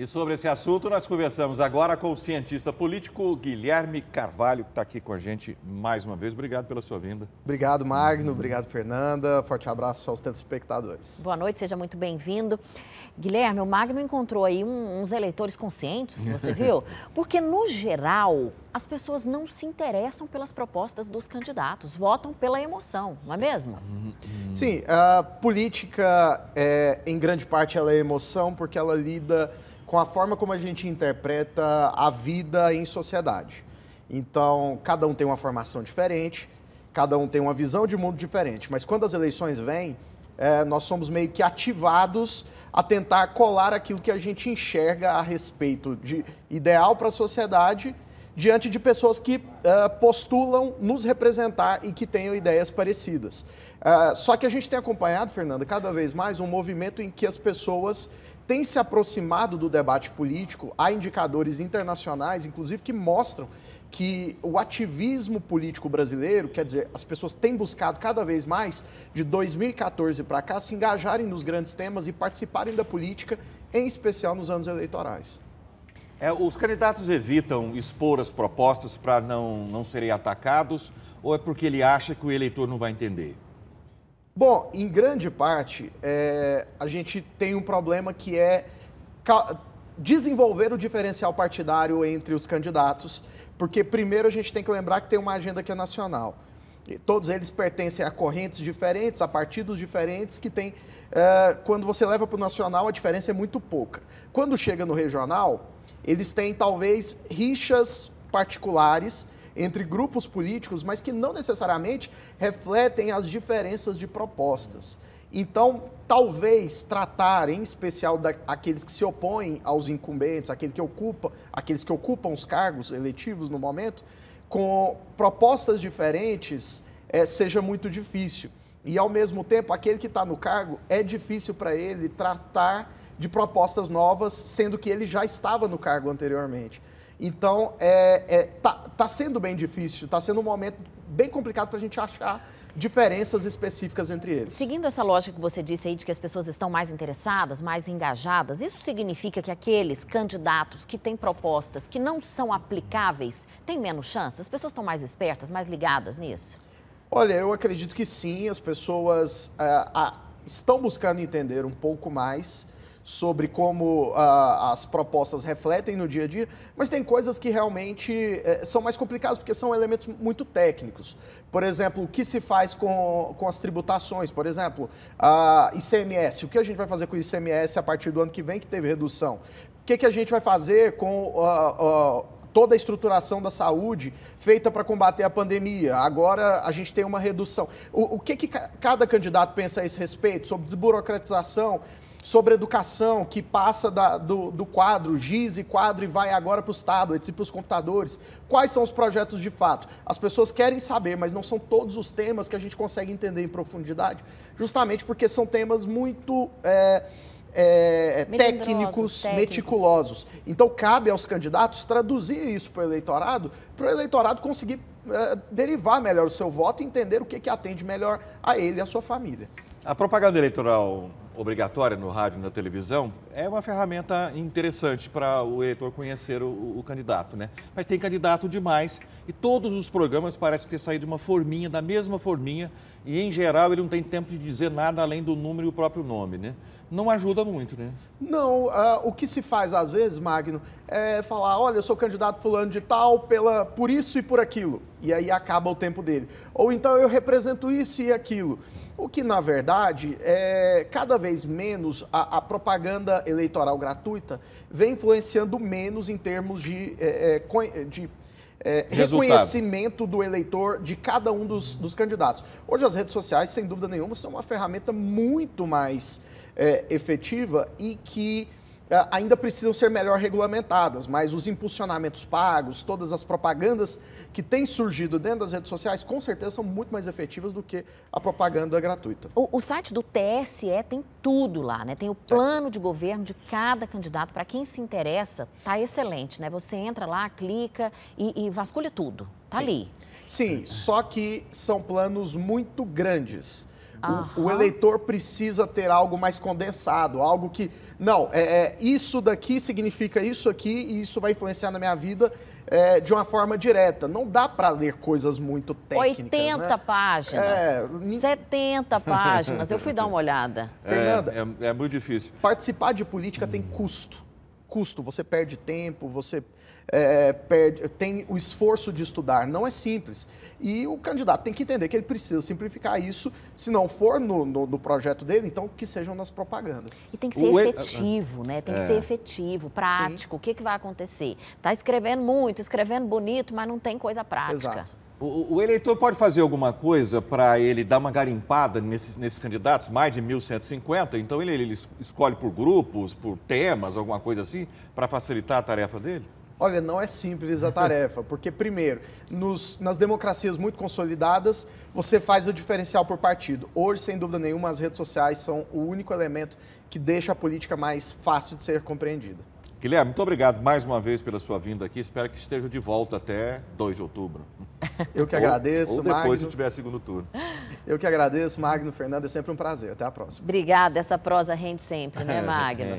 E sobre esse assunto, nós conversamos agora com o cientista político Guilherme Carvalho, que está aqui com a gente mais uma vez. Obrigado pela sua vinda. Obrigado, Magno. Obrigado, Fernanda. Forte abraço aos telespectadores. Boa noite, seja muito bem-vindo. Guilherme, o Magno encontrou aí uns eleitores conscientes, você viu? Porque, no geral, as pessoas não se interessam pelas propostas dos candidatos, votam pela emoção, não é mesmo? Uhum. Sim, a política, é, em grande parte, ela é emoção porque ela lida com a forma como a gente interpreta a vida em sociedade. Então, cada um tem uma formação diferente, cada um tem uma visão de mundo diferente, mas quando as eleições vêm, é, nós somos meio que ativados a tentar colar aquilo que a gente enxerga a respeito de ideal para a sociedade diante de pessoas que uh, postulam nos representar e que tenham ideias parecidas. Uh, só que a gente tem acompanhado, Fernanda, cada vez mais um movimento em que as pessoas têm se aproximado do debate político. Há indicadores internacionais, inclusive, que mostram que o ativismo político brasileiro, quer dizer, as pessoas têm buscado cada vez mais, de 2014 para cá, se engajarem nos grandes temas e participarem da política, em especial nos anos eleitorais. É, os candidatos evitam expor as propostas para não, não serem atacados ou é porque ele acha que o eleitor não vai entender? Bom, em grande parte, é, a gente tem um problema que é desenvolver o diferencial partidário entre os candidatos, porque primeiro a gente tem que lembrar que tem uma agenda que é nacional. E todos eles pertencem a correntes diferentes, a partidos diferentes, que tem. Eh, quando você leva para o nacional, a diferença é muito pouca. Quando chega no regional, eles têm talvez rixas particulares entre grupos políticos, mas que não necessariamente refletem as diferenças de propostas. Então, talvez tratar, em especial daqueles que se opõem aos incumbentes, aqueles que, ocupa, aqueles que ocupam os cargos eletivos no momento, com propostas diferentes é, seja muito difícil. E, ao mesmo tempo, aquele que está no cargo, é difícil para ele tratar de propostas novas, sendo que ele já estava no cargo anteriormente. Então, é, é tá, tá, sendo bem difícil, está sendo um momento bem complicado para a gente achar diferenças específicas entre eles. Seguindo essa lógica que você disse aí de que as pessoas estão mais interessadas, mais engajadas, isso significa que aqueles candidatos que têm propostas que não são aplicáveis têm menos chances? As pessoas estão mais espertas, mais ligadas nisso? Olha, eu acredito que sim, as pessoas ah, ah, estão buscando entender um pouco mais sobre como ah, as propostas refletem no dia a dia, mas tem coisas que realmente eh, são mais complicadas, porque são elementos muito técnicos. Por exemplo, o que se faz com, com as tributações, por exemplo, a ICMS, o que a gente vai fazer com o ICMS a partir do ano que vem, que teve redução? O que, que a gente vai fazer com uh, uh, toda a estruturação da saúde feita para combater a pandemia. Agora a gente tem uma redução. O, o que, que cada candidato pensa a esse respeito? Sobre desburocratização, sobre educação, que passa da, do, do, quadro, giz e quadro, e vai agora para os tablets e para os computadores. Quais são os projetos de fato? As pessoas querem saber, mas não são todos os temas que a gente consegue entender em profundidade, justamente porque são temas muito. É é, é técnicos, técnicos, meticulosos. Então, cabe aos candidatos traduzir isso para o eleitorado, para o eleitorado conseguir é, derivar melhor o seu voto e entender o que, que atende melhor a ele e a sua família. A propaganda eleitoral obrigatória no rádio e na televisão é uma ferramenta interessante para o eleitor conhecer o, o, candidato, né? Mas tem candidato demais e todos os programas parecem ter saído de uma forminha, da mesma forminha, e em geral ele não tem tempo de dizer nada além do número e o próprio nome, né? Não ajuda muito, né? Não, uh, o que se faz às vezes, Magno, é falar, olha, eu sou candidato fulano de tal pela, por isso e por aquilo, e aí acaba o tempo dele. Ou então eu represento isso e aquilo. O que, na verdade, é cada vez menos a, a, propaganda eleitoral gratuita vem influenciando menos em termos de, é, é de é, reconhecimento do eleitor de cada um dos, dos, candidatos. Hoje as redes sociais, sem dúvida nenhuma, são uma ferramenta muito mais é, efetiva e que é, ainda precisam ser melhor regulamentadas, mas os impulsionamentos pagos, todas as propagandas que têm surgido dentro das redes sociais, com certeza são muito mais efetivas do que a propaganda gratuita. O, o site do TSE tem tudo lá, né? Tem o plano é. de governo de cada candidato. Para quem se interessa, tá excelente, né? Você entra lá, clica e, e vasculha tudo. Tá Sim. ali. Sim, só que são planos muito grandes. O, o, eleitor precisa ter algo mais condensado, algo que, não, é, é, isso daqui significa isso aqui e isso vai influenciar na minha vida é, de uma forma direta. Não dá para ler coisas muito técnicas. 80 né? páginas, é, 70 páginas. Eu fui dar uma olhada. Fernanda, é, é, é muito difícil. Participar de política hum. tem custo custo, você perde tempo, você é, perde, tem o esforço de estudar, não é simples. E o candidato tem que entender que ele precisa simplificar isso, se não for no, no, no projeto dele, então que sejam nas propagandas. E tem que ser o efetivo, e... né? Tem é. que ser efetivo, prático. Sim. O que, que vai acontecer? Está escrevendo muito, escrevendo bonito, mas não tem coisa prática. Exato. O, o, eleitor pode fazer alguma coisa para ele dar uma garimpada nesses, nesses candidatos, mais de 1.150, então ele, ele escolhe por grupos, por temas, alguma coisa assim, para facilitar a tarefa dele? Olha, não é simples a tarefa, porque, primeiro, nos, nas democracias muito consolidadas, você faz o diferencial por partido. Hoje, sem dúvida nenhuma, as redes sociais são o único elemento que deixa a política mais fácil de ser compreendida. Guilherme, muito obrigado mais uma vez pela sua vinda aqui. Espero que esteja de volta até 2 de outubro. Eu que agradeço, ou, ou depois Magno. se tiver segundo turno. Eu que agradeço, Magno Fernando. É sempre um prazer. Até a próxima. Obrigada. Essa prosa rende sempre, né, é. Magno? É.